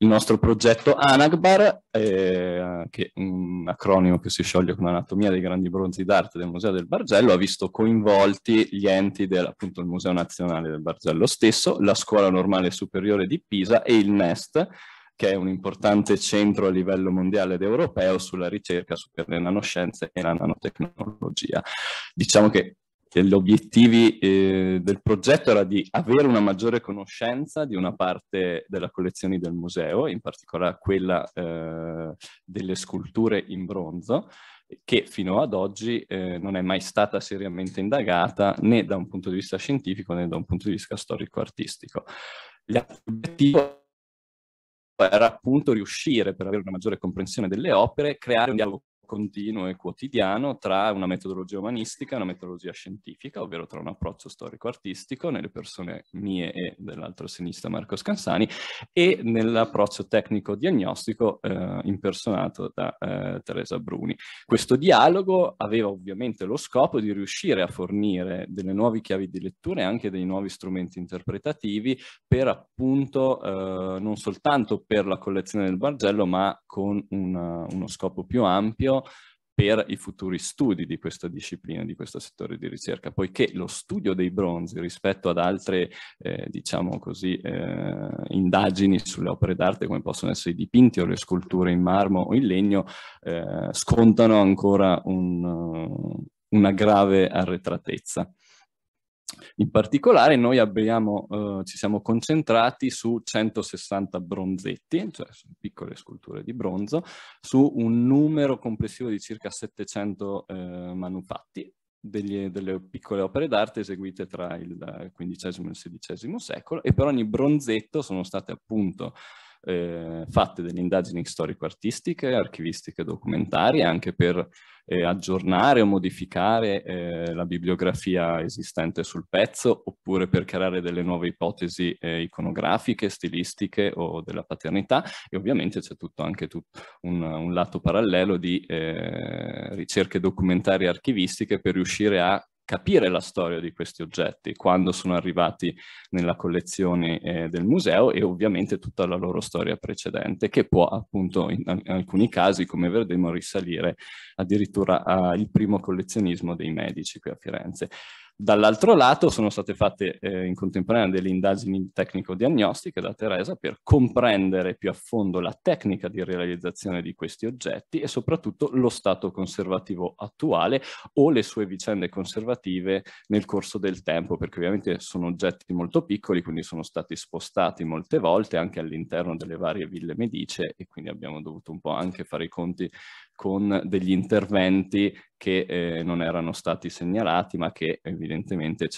il nostro progetto ANAGBAR, eh, che un acronimo che si scioglie con l'anatomia dei grandi bronzi d'arte del Museo del Bargello, ha visto coinvolti gli enti del appunto, Museo Nazionale del Bargello stesso, la Scuola Normale Superiore di Pisa e il NEST, che è un importante centro a livello mondiale ed europeo sulla ricerca sulle nanoscienze e la nanotecnologia. Diciamo che gli obiettivi eh, del progetto era di avere una maggiore conoscenza di una parte della collezione del museo, in particolare quella eh, delle sculture in bronzo, che fino ad oggi eh, non è mai stata seriamente indagata né da un punto di vista scientifico né da un punto di vista storico-artistico. L'obiettivo era appunto riuscire, per avere una maggiore comprensione delle opere, creare un dialogo continuo e quotidiano tra una metodologia umanistica e una metodologia scientifica, ovvero tra un approccio storico-artistico nelle persone mie e dell'altro sinistra Marco Scansani e nell'approccio tecnico-diagnostico eh, impersonato da eh, Teresa Bruni. Questo dialogo aveva ovviamente lo scopo di riuscire a fornire delle nuove chiavi di lettura e anche dei nuovi strumenti interpretativi per appunto eh, non soltanto per la collezione del Bargello ma con una, uno scopo più ampio per i futuri studi di questa disciplina, di questo settore di ricerca, poiché lo studio dei bronzi rispetto ad altre, eh, diciamo così, eh, indagini sulle opere d'arte come possono essere i dipinti o le sculture in marmo o in legno, eh, scontano ancora un, una grave arretratezza. In particolare noi abbiamo, eh, ci siamo concentrati su 160 bronzetti, cioè piccole sculture di bronzo, su un numero complessivo di circa 700 eh, manufatti, degli, delle piccole opere d'arte eseguite tra il XV e il XVI secolo e per ogni bronzetto sono state appunto eh, fatte delle indagini storico-artistiche, archivistiche e documentarie, anche per eh, aggiornare o modificare eh, la bibliografia esistente sul pezzo, oppure per creare delle nuove ipotesi eh, iconografiche, stilistiche o della paternità. E ovviamente c'è tutto anche tutto un, un, lato parallelo di eh, ricerche documentarie archivistiche per riuscire a capire la storia di questi oggetti, quando sono arrivati nella collezione eh, del museo e ovviamente tutta la loro storia precedente, che può appunto in, in alcuni casi, come vedremo, risalire addirittura al primo collezionismo dei medici qui a Firenze. Dall'altro lato sono state fatte eh, in contemporanea delle indagini tecnico-diagnostiche da Teresa per comprendere più a fondo la tecnica di realizzazione di questi oggetti e soprattutto lo stato conservativo attuale o le sue vicende conservative nel corso del tempo, perché ovviamente sono oggetti molto piccoli, quindi sono stati spostati molte volte anche all'interno delle varie ville medice e quindi abbiamo dovuto un po' anche fare i conti con degli interventi che eh, non erano stati segnalati ma che evidentemente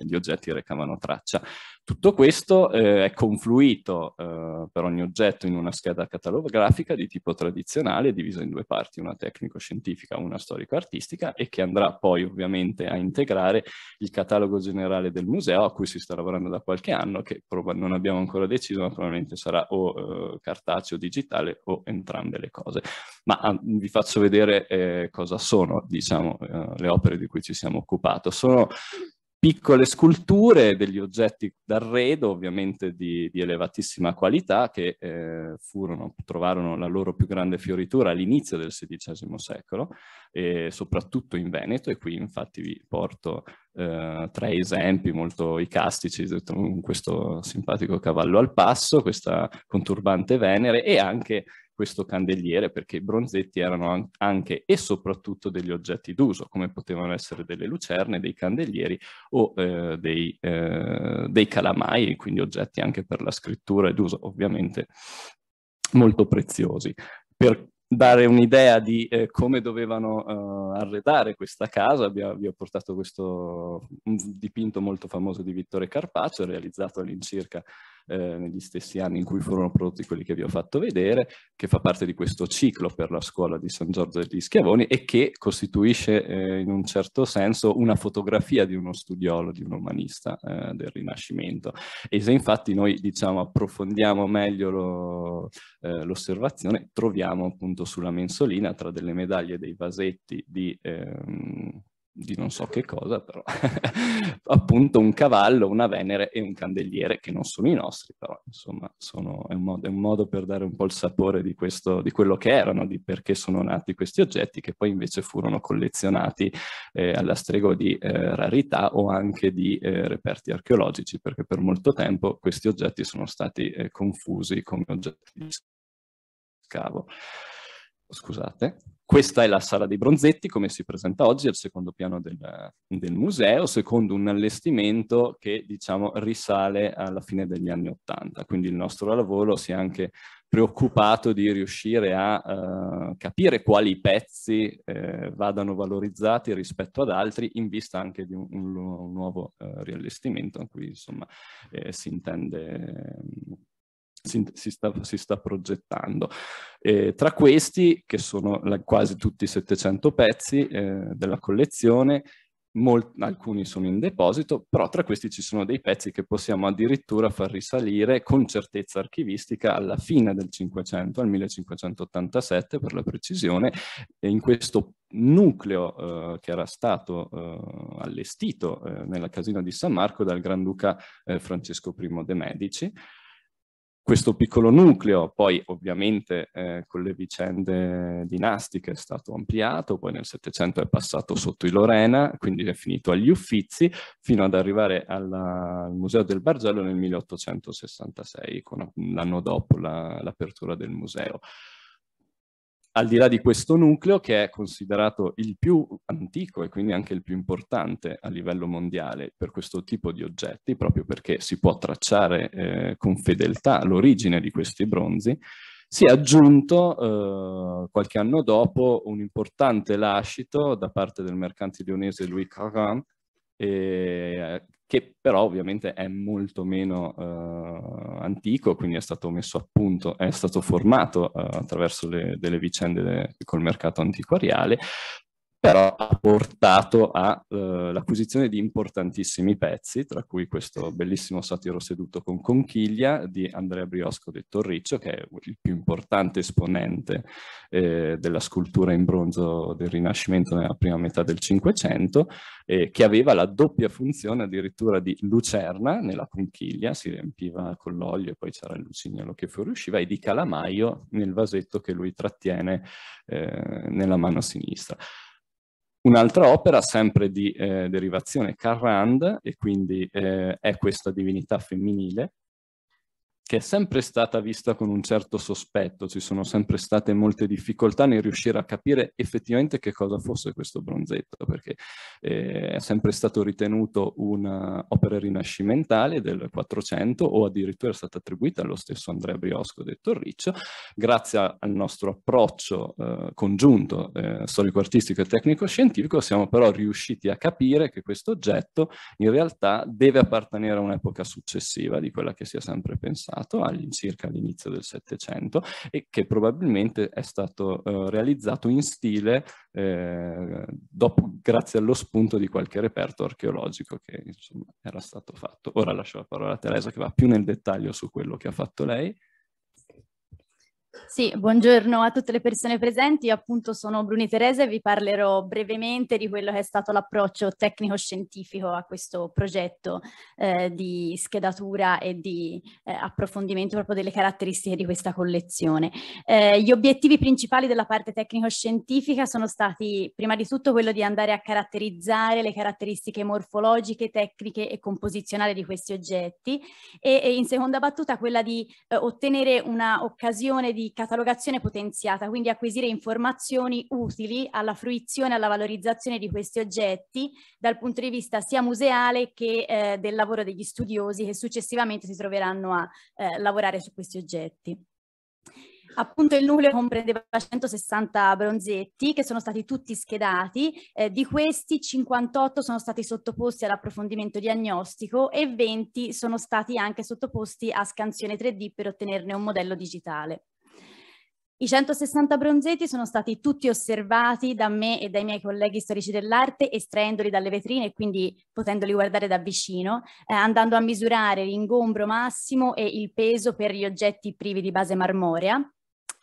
gli oggetti recavano traccia. Tutto questo eh, è confluito eh, per ogni oggetto in una scheda catalografica di tipo tradizionale, divisa in due parti, una tecnico-scientifica, e una storico-artistica, e che andrà poi ovviamente a integrare il catalogo generale del museo, a cui si sta lavorando da qualche anno, che non abbiamo ancora deciso, ma probabilmente sarà o eh, cartaceo digitale o entrambe le cose. Ma ah, vi faccio vedere eh, cosa sono, diciamo, eh, le opere di cui ci siamo occupati. Sono piccole sculture, degli oggetti d'arredo ovviamente di, di elevatissima qualità che eh, furono, trovarono la loro più grande fioritura all'inizio del XVI secolo e soprattutto in Veneto e qui infatti vi porto eh, tre esempi molto icastici, questo simpatico cavallo al passo, questa conturbante Venere e anche questo candeliere perché i bronzetti erano anche e soprattutto degli oggetti d'uso, come potevano essere delle lucerne, dei candelieri o eh, dei, eh, dei calamai, quindi oggetti anche per la scrittura ed uso, ovviamente molto preziosi. Per dare un'idea di eh, come dovevano eh, arredare questa casa, vi, ho portato questo dipinto molto famoso di Vittore Carpaccio, realizzato all'incirca eh, negli stessi anni in cui furono prodotti quelli che vi ho fatto vedere, che fa parte di questo ciclo per la scuola di San Giorgio degli Schiavoni e che costituisce eh, in un certo senso una fotografia di uno studiolo, di un umanista eh, del Rinascimento. E se infatti noi diciamo approfondiamo meglio lo, eh, l'osservazione, troviamo appunto sulla mensolina tra delle medaglie e dei vasetti di... Ehm, di non so che cosa, però appunto un cavallo, una Venere e un candeliere, che non sono i nostri, però insomma sono, è, un modo, è, un modo, per dare un po' il sapore di, questo, di, quello che erano, di perché sono nati questi oggetti, che poi invece furono collezionati eh, alla strego di eh, rarità o anche di eh, reperti archeologici, perché per molto tempo questi oggetti sono stati eh, confusi come oggetti di scavo. Scusate. Questa è la sala dei bronzetti, come si presenta oggi al secondo piano del, del museo, secondo un allestimento che diciamo, risale alla fine degli anni Ottanta. Quindi il nostro lavoro si è anche preoccupato di riuscire a eh, capire quali pezzi eh, vadano valorizzati rispetto ad altri in vista anche di un, un, un nuovo eh, riallestimento a cui insomma eh, si intende si, si, sta, si sta, progettando. Eh, tra questi, che sono la, quasi tutti i 700 pezzi eh, della collezione, Mol- alcuni sono in deposito, però tra questi ci sono dei pezzi che possiamo addirittura far risalire con certezza archivistica alla fine del 500, al 1587 per la precisione, in questo nucleo eh, che era stato eh, allestito eh, nella casina di San Marco dal Granduca eh, Francesco I de' Medici, questo piccolo nucleo, poi ovviamente eh, con le vicende dinastiche è stato ampliato, poi nel Settecento è passato sotto i Lorena, quindi è finito agli Uffizi, fino ad arrivare alla, al Museo del Bargello nel 1866, l'anno dopo l'apertura del museo al di là di questo nucleo, che è considerato il più antico e quindi anche il più importante a livello mondiale per questo tipo di oggetti, proprio perché si può tracciare eh, con fedeltà l'origine di questi bronzi, si è aggiunto eh, qualche anno dopo un importante lascito da parte del mercante lionese Louis Caron, eh, che però ovviamente è molto meno uh, antico, quindi è stato messo a punto, è stato formato uh, attraverso le, delle vicende de, eh, col mercato antiquariale, però ha portato all'acquisizione eh, di importantissimi pezzi, tra cui questo bellissimo satiro seduto con conchiglia di Andrea Briosco del Torriccio, che è il più importante esponente eh, della scultura in bronzo del Rinascimento nella prima metà del Cinquecento, eh, che aveva la doppia funzione addirittura di lucerna nella conchiglia, si riempiva con l'olio e poi c'era il lucignolo che fuoriusciva, e di calamaio nel vasetto che lui trattiene eh, nella mano sinistra. Un'altra opera sempre di eh, derivazione Carrand, e quindi eh, è questa divinità femminile, che è sempre stata vista con un certo sospetto, ci sono sempre state molte difficoltà nel riuscire a capire effettivamente che cosa fosse questo bronzetto, perché eh, è sempre stato ritenuto un'opera rinascimentale del 400 o addirittura è stata attribuita allo stesso Andrea Briosco detto Riccio, grazie al nostro approccio eh, congiunto eh, storico-artistico e tecnico-scientifico siamo però riusciti a capire che questo oggetto in realtà deve appartenere a un'epoca successiva di quella che si è sempre pensata Stato all'incirca all'inizio del Settecento e che probabilmente è stato eh, realizzato in stile eh, dopo, grazie allo spunto di qualche reperto archeologico che insomma, era stato fatto. Ora lascio la parola a Teresa che va più nel dettaglio su quello che ha fatto lei. Sì, buongiorno a tutte le persone presenti, Io appunto sono Bruni Terese e vi parlerò brevemente di quello che è stato l'approccio tecnico-scientifico a questo progetto eh, di schedatura e di eh, approfondimento proprio delle caratteristiche di questa collezione. Eh, gli obiettivi principali della parte tecnico-scientifica sono stati prima di tutto quello di andare a caratterizzare le caratteristiche morfologiche, tecniche e composizionali di questi oggetti e, e in seconda battuta quella di eh, ottenere una occasione di catalogazione potenziata, quindi acquisire informazioni utili alla fruizione e alla valorizzazione di questi oggetti dal punto di vista sia museale che eh, del lavoro degli studiosi che successivamente si troveranno a eh, lavorare su questi oggetti. Appunto il nucleo comprendeva 160 bronzetti che sono stati tutti schedati, eh, di questi 58 sono stati sottoposti all'approfondimento diagnostico e 20 sono stati anche sottoposti a scansione 3D per ottenerne un modello digitale. I 160 bronzetti sono stati tutti osservati da me e dai miei colleghi storici dell'arte, estraendoli dalle vetrine e quindi potendoli guardare da vicino, eh, andando a misurare l'ingombro massimo e il peso per gli oggetti privi di base marmorea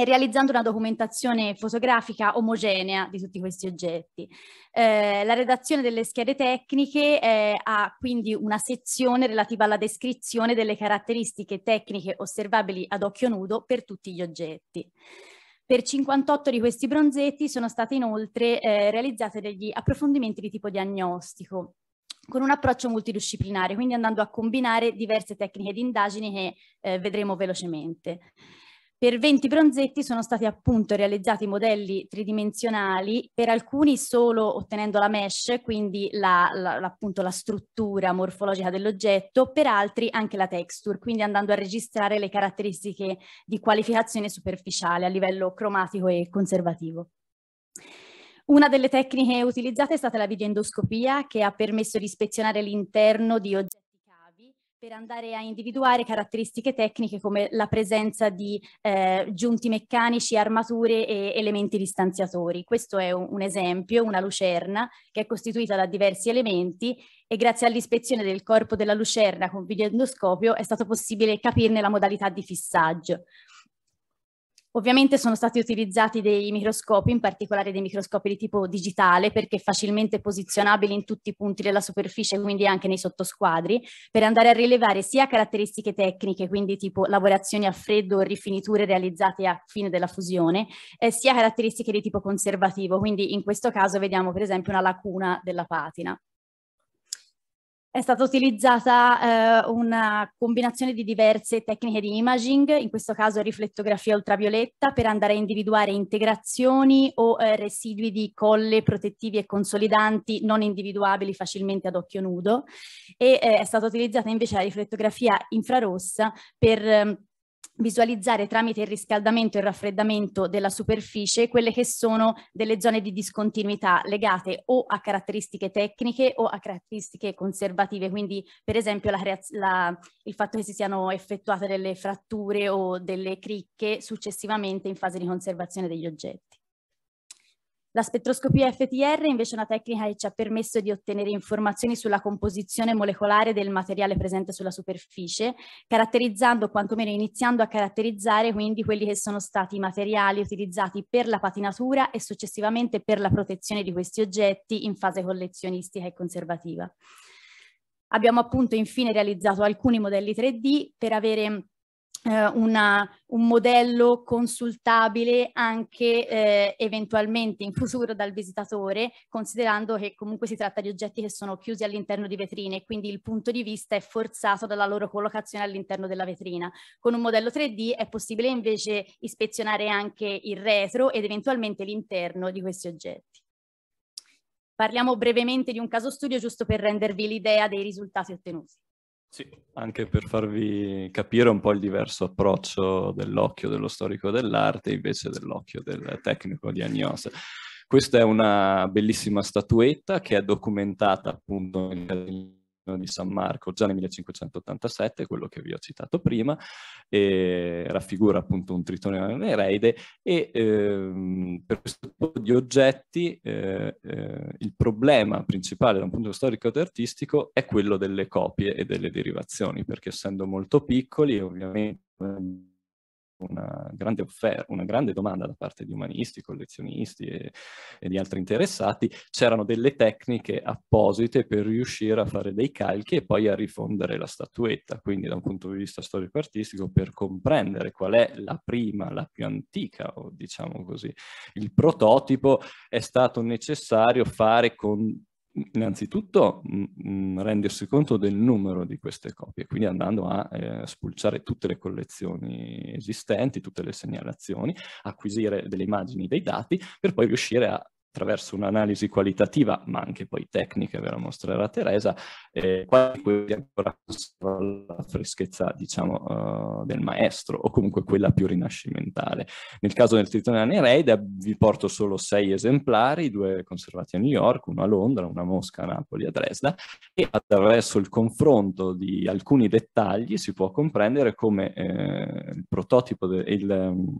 e realizzando una documentazione fotografica omogenea di tutti questi oggetti. Eh, la redazione delle schede tecniche eh, ha quindi una sezione relativa alla descrizione delle caratteristiche tecniche osservabili ad occhio nudo per tutti gli oggetti. Per 58 di questi bronzetti sono state inoltre eh, realizzate degli approfondimenti di tipo diagnostico, con un approccio multidisciplinare, quindi andando a combinare diverse tecniche di indagine che eh, vedremo velocemente. Per 20 bronzetti sono stati appunto realizzati modelli tridimensionali, per alcuni solo ottenendo la mesh, quindi la, la, appunto la struttura morfologica dell'oggetto, per altri anche la texture, quindi andando a registrare le caratteristiche di qualificazione superficiale a livello cromatico e conservativo. Una delle tecniche utilizzate è stata la videoendoscopia che ha permesso di ispezionare l'interno di oggetti per andare a individuare caratteristiche tecniche come la presenza di eh, giunti meccanici, armature e elementi distanziatori. Questo è un, un, esempio, una lucerna che è costituita da diversi elementi e grazie all'ispezione del corpo della lucerna con videoendoscopio è stato possibile capirne la modalità di fissaggio. Ovviamente sono stati utilizzati dei microscopi, in particolare dei microscopi di tipo digitale, perché facilmente posizionabili in tutti i punti della superficie, quindi anche nei sottosquadri, per andare a rilevare sia caratteristiche tecniche, quindi tipo lavorazioni a freddo o rifiniture realizzate a fine della fusione, eh, sia caratteristiche di tipo conservativo, quindi in questo caso vediamo per esempio una lacuna della patina. È stata utilizzata eh, una combinazione di diverse tecniche di imaging, in questo caso riflettografia ultravioletta, per andare a individuare integrazioni o eh, residui di colle protettivi e consolidanti non individuabili facilmente ad occhio nudo e eh, è stata utilizzata invece la riflettografia infrarossa per ehm, visualizzare tramite il riscaldamento e il raffreddamento della superficie quelle che sono delle zone di discontinuità legate o a caratteristiche tecniche o a caratteristiche conservative, quindi per esempio la, la, il fatto che si siano effettuate delle fratture o delle cricche successivamente in fase di conservazione degli oggetti. La spettroscopia FTR invece è una tecnica che ci ha permesso di ottenere informazioni sulla composizione molecolare del materiale presente sulla superficie, caratterizzando, quantomeno iniziando a caratterizzare quindi quelli che sono stati i materiali utilizzati per la patinatura e successivamente per la protezione di questi oggetti in fase collezionistica e conservativa. Abbiamo appunto infine realizzato alcuni modelli 3D per avere eh, una, un modello consultabile anche eh, eventualmente in futuro dal visitatore, considerando che comunque si tratta di oggetti che sono chiusi all'interno di vetrine, quindi il punto di vista è forzato dalla loro collocazione all'interno della vetrina. Con un modello 3D è possibile invece ispezionare anche il retro ed eventualmente l'interno di questi oggetti. Parliamo brevemente di un caso studio giusto per rendervi l'idea dei risultati ottenuti. Sì, anche per farvi capire un po' il diverso approccio dell'occhio dello storico dell'arte invece dell'occhio del tecnico di Agnos. Questa è una bellissima statuetta che è documentata appunto nel di San Marco già nel 1587, quello che vi ho citato prima, raffigura appunto un tritone anereide e ehm, per questo tipo di oggetti eh, eh, il problema principale da un punto storico ed artistico è quello delle copie e delle derivazioni, perché essendo molto piccoli ovviamente una grande offerta, una grande domanda da parte di umanisti, collezionisti e, e di altri interessati, c'erano delle tecniche apposite per riuscire a fare dei calchi e poi a rifondere la statuetta, quindi da un punto di vista storico-artistico per comprendere qual è la prima, la più antica o diciamo così, il prototipo è stato necessario fare con innanzitutto mh, mm, mm, rendersi conto del numero di queste copie, quindi andando a eh, spulciare tutte le collezioni esistenti, tutte le segnalazioni, acquisire delle immagini, dei dati, per poi riuscire a attraverso un'analisi qualitativa, ma anche poi tecnica, ve la mostrerà Teresa, eh, quali quelli ancora la freschezza, diciamo, uh, del maestro, o comunque quella più rinascimentale. Nel caso del Tritone Nereida vi porto solo sei esemplari, due conservati a New York, uno a Londra, una a Mosca, a Napoli, a Dresda, e attraverso il confronto di alcuni dettagli si può comprendere come eh, il prototipo, ehm,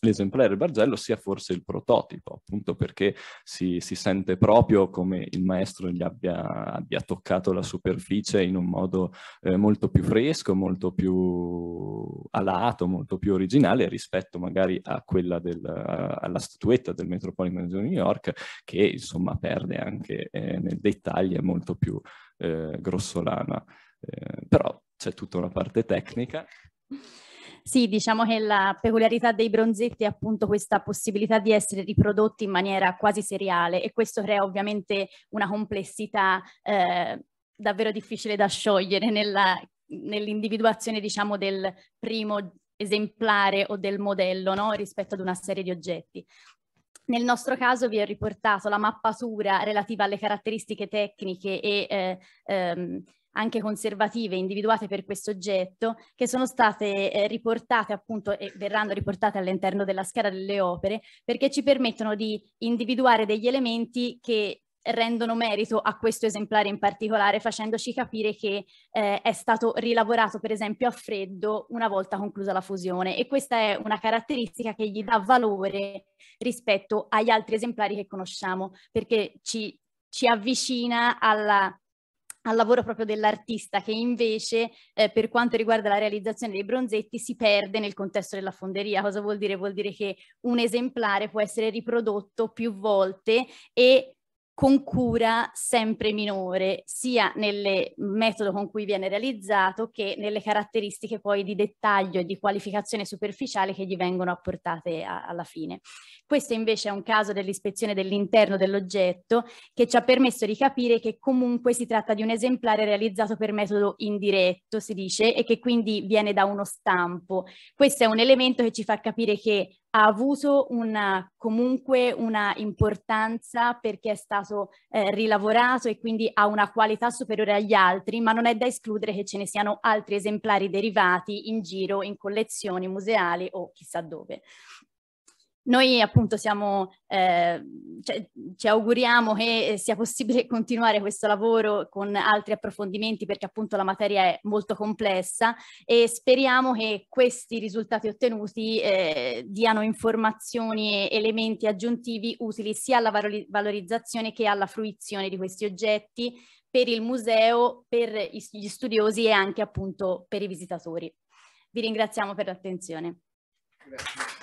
l'esemplare Bargello sia forse il prototipo, appunto perché si, si sente proprio come il maestro gli abbia, abbia toccato la superficie in un modo eh, molto più fresco, molto più alato, molto più originale rispetto magari a quella del, alla statuetta del Metropolitan di New York che insomma perde anche eh, nel dettaglio, è molto più eh, grossolana. Eh, però c'è tutta una parte tecnica sì, diciamo che la peculiarità dei bronzetti è appunto questa possibilità di essere riprodotti in maniera quasi seriale e questo crea ovviamente una complessità eh, davvero difficile da sciogliere nella, nell'individuazione diciamo del primo esemplare o del modello no? rispetto ad una serie di oggetti. Nel nostro caso vi ho riportato la mappatura relativa alle caratteristiche tecniche e eh, ehm, anche conservative individuate per questo oggetto che sono state eh, riportate appunto e verranno riportate all'interno della scheda delle opere perché ci permettono di individuare degli elementi che rendono merito a questo esemplare in particolare facendoci capire che eh, è stato rilavorato per esempio a freddo una volta conclusa la fusione e questa è una caratteristica che gli dà valore rispetto agli altri esemplari che conosciamo perché ci, ci avvicina alla al lavoro proprio dell'artista che invece eh, per quanto riguarda la realizzazione dei bronzetti si perde nel contesto della fonderia. Cosa vuol dire? Vuol dire che un esemplare può essere riprodotto più volte e con cura sempre minore, sia nel metodo con cui viene realizzato che nelle caratteristiche poi di dettaglio e di qualificazione superficiale che gli vengono apportate a, alla fine. Questo invece è un caso dell'ispezione dell'interno dell'oggetto che ci ha permesso di capire che comunque si tratta di un esemplare realizzato per metodo indiretto, si dice, e che quindi viene da uno stampo. Questo è un elemento che ci fa capire che ha avuto una, comunque una importanza perché è stato eh, rilavorato e quindi ha una qualità superiore agli altri, ma non è da escludere che ce ne siano altri esemplari derivati in giro, in collezioni museali o chissà dove. Noi appunto siamo, eh, cioè, ci auguriamo che sia possibile continuare questo lavoro con altri approfondimenti perché appunto la materia è molto complessa e speriamo che questi risultati ottenuti eh, diano informazioni e elementi aggiuntivi utili sia alla valorizzazione che alla fruizione di questi oggetti per il museo, per gli studiosi e anche appunto per i visitatori. Vi ringraziamo per l'attenzione. Grazie.